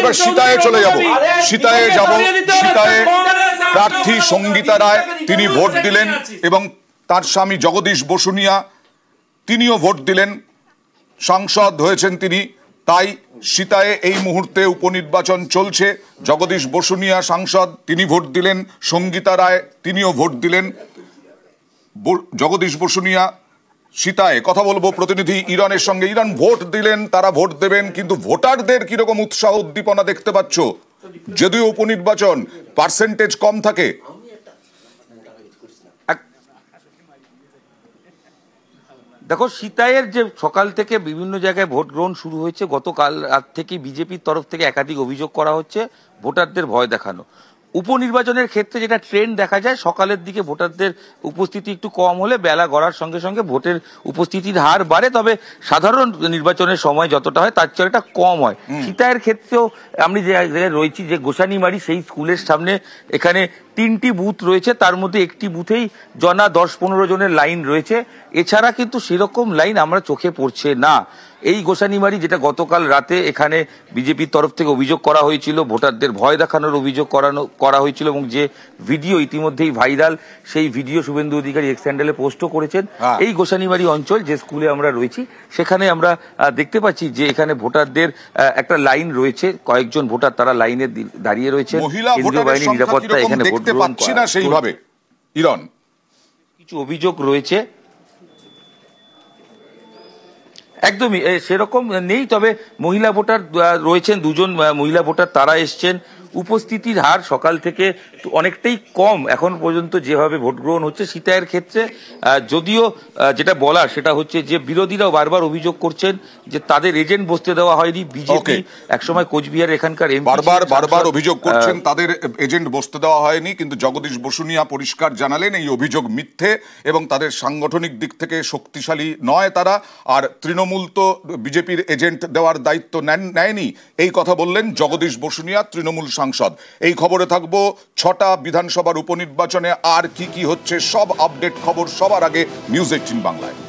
এবার সীতায় চলে যাব সীতায় যাব সীতায় প্রার্থী সঙ্গীতা রায় তিনি ভোট দিলেন এবং তার স্বামী জগদীশ বসুনিয়া তিনিও ভোট দিলেন সাংসদ হয়েছেন তিনি তাই সীতায় এই মুহূর্তে উপনির্বাচন চলছে জগদীশ বসুনিয়া সাংসদ তিনি ভোট দিলেন সঙ্গীতা রায় তিনিও ভোট দিলেন জগদীশ বসুনিয়া সীতায় কথা বলবো প্রতিনিধি ইরানের সঙ্গে ইরান ভোট দিলেন তারা ভোট দেবেন কিন্তু ভোটারদের কিরকম উৎসাহ উদ্দীপনা দেখতে পাচ্ছ যদিও উপনির্বাচন পার্সেন্টেজ কম থাকে দেখো সীতায়ের যে সকাল থেকে বিভিন্ন জায়গায় ভোট গ্রহণ শুরু হয়েছে গতকাল রাত থেকে বিজেপির তরফ থেকে একাধিক অভিযোগ করা হচ্ছে ভোটারদের ভয় দেখানো উপনির্বাচনের ক্ষেত্রে যেটা ট্রেন্ড দেখা যায় সকালের দিকে ভোটারদের উপস্থিতি একটু কম হলে বেলা গড়ার সঙ্গে সঙ্গে ভোটের উপস্থিতির হার বাড়ে তবে সাধারণ নির্বাচনের সময় যতটা হয় তার চেয়ে কম হয় সীতায়ের ক্ষেত্রেও আমি যে রয়েছি যে গোসানিমারি সেই স্কুলের সামনে এখানে তিনটি বুথ রয়েছে তার মধ্যে একটি বুথেই জনা দশ পনেরো জনের লাইন রয়েছে এছাড়া কিন্তু সেরকম লাইন আমরা চোখে পড়ছে না এই গোসানিমারি যেটা গতকাল রাতে এখানে বিজেপির তরফ থেকে অভিযোগ করা হয়েছিল ভোটারদের ভয় দেখানোর অভিযোগ করানো করা হয়েছিল এবং যে ভিডিও ইতিমধ্যেই ভাইরাল সেই ভিডিও শুভেন্দু অধিকারী এক্স্যান্ডেলে পোস্টও করেছেন হ্যাঁ। এই গোসানিমারি অঞ্চল যে স্কুলে আমরা রয়েছি সেখানে আমরা দেখতে পাচ্ছি যে এখানে ভোটারদের একটা লাইন রয়েছে কয়েকজন ভোটার তারা লাইনে দাঁড়িয়ে রয়েছে কেন্দ্রীয় বাহিনীর নিরাপত্তা এখানে ভোট দেখতে পাচ্ছি না সেইভাবে ইরন কিছু অভিযোগ রয়েছে একদমই সেরকম নেই তবে মহিলা ভোটার রয়েছেন দুজন মহিলা ভোটার তারা এসছেন উপস্থিতির হার সকাল থেকে অনেকটাই কম এখন পর্যন্ত যেভাবে ভোট গ্রহণ হচ্ছে সীতায়ের ক্ষেত্রে যদিও যেটা বলার সেটা হচ্ছে যে বিরোধীরাও বারবার অভিযোগ করছেন যে তাদের এজেন্ট বসতে দেওয়া হয়নি বিজেপি একসময় কোচবিহার এখানকার বারবার বারবার অভিযোগ করছেন তাদের এজেন্ট বসতে দেওয়া হয়নি কিন্তু জগদীশ বসুনিয়া পরিষ্কার জানালেন এই অভিযোগ মিথ্যে এবং তাদের সাংগঠনিক দিক থেকে শক্তিশালী নয় তারা আর তৃণমূল তো বিজেপির এজেন্ট দেওয়ার দায়িত্ব নেয়নি এই কথা বললেন জগদীশ বসুনিয়া তৃণমূল সাংসদ এই খবরে থাকব ছটা বিধানসভার উপনির্বাচনে আর কি কি হচ্ছে সব আপডেট খবর সবার আগে নিউজ এইটিন বাংলায়